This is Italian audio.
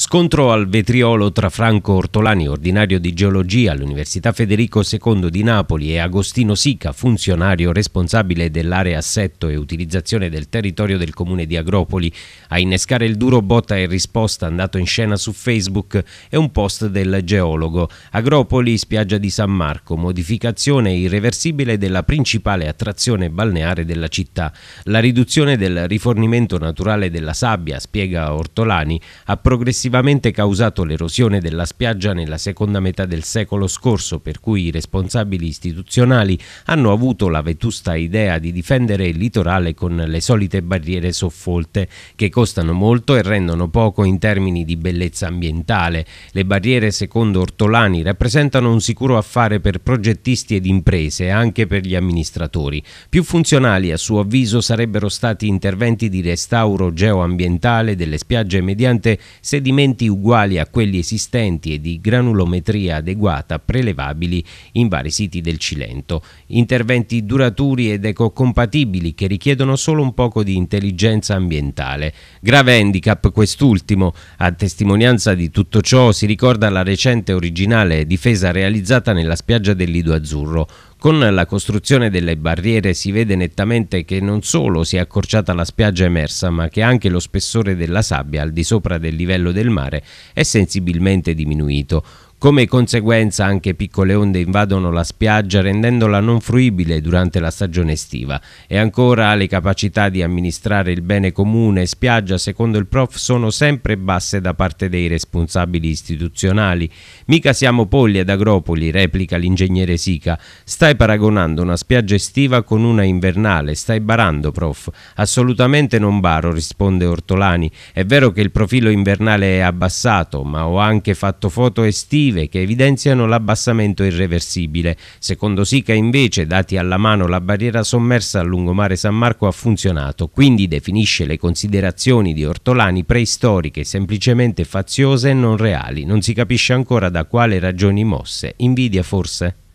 Scontro al vetriolo tra Franco Ortolani, ordinario di geologia all'Università Federico II di Napoli, e Agostino Sica, funzionario responsabile dell'area assetto e utilizzazione del territorio del comune di Agropoli. A innescare il duro botta e risposta andato in scena su Facebook è un post del geologo. Agropoli, spiaggia di San Marco, modificazione irreversibile della principale attrazione balneare della città. La riduzione del rifornimento naturale della sabbia, spiega Ortolani, ha progressivamente complessivamente causato l'erosione della spiaggia nella seconda metà del secolo scorso, per cui i responsabili istituzionali hanno avuto la vetusta idea di difendere il litorale con le solite barriere soffolte, che costano molto e rendono poco in termini di bellezza ambientale. Le barriere, secondo Ortolani, rappresentano un sicuro affare per progettisti ed imprese e anche per gli amministratori. Più funzionali, a suo avviso, sarebbero stati interventi di restauro geoambientale delle spiagge mediante sedimenti frammenti uguali a quelli esistenti e di granulometria adeguata prelevabili in vari siti del Cilento. Interventi duraturi ed ecocompatibili che richiedono solo un poco di intelligenza ambientale. Grave handicap quest'ultimo. A testimonianza di tutto ciò si ricorda la recente originale difesa realizzata nella spiaggia del Lido Azzurro con la costruzione delle barriere si vede nettamente che non solo si è accorciata la spiaggia emersa, ma che anche lo spessore della sabbia al di sopra del livello del mare è sensibilmente diminuito. Come conseguenza anche piccole onde invadono la spiaggia rendendola non fruibile durante la stagione estiva e ancora le capacità di amministrare il bene comune spiaggia secondo il prof sono sempre basse da parte dei responsabili istituzionali. Mica siamo polli ad agropoli, replica l'ingegnere Sica. Stai paragonando una spiaggia estiva con una invernale, stai barando prof. Assolutamente non baro, risponde Ortolani. È vero che il profilo invernale è abbassato, ma ho anche fatto foto estive negative che evidenziano l'abbassamento irreversibile. Secondo Sica invece, dati alla mano, la barriera sommersa al lungomare San Marco ha funzionato, quindi definisce le considerazioni di Ortolani preistoriche, semplicemente faziose e non reali. Non si capisce ancora da quale ragioni mosse. Invidia forse?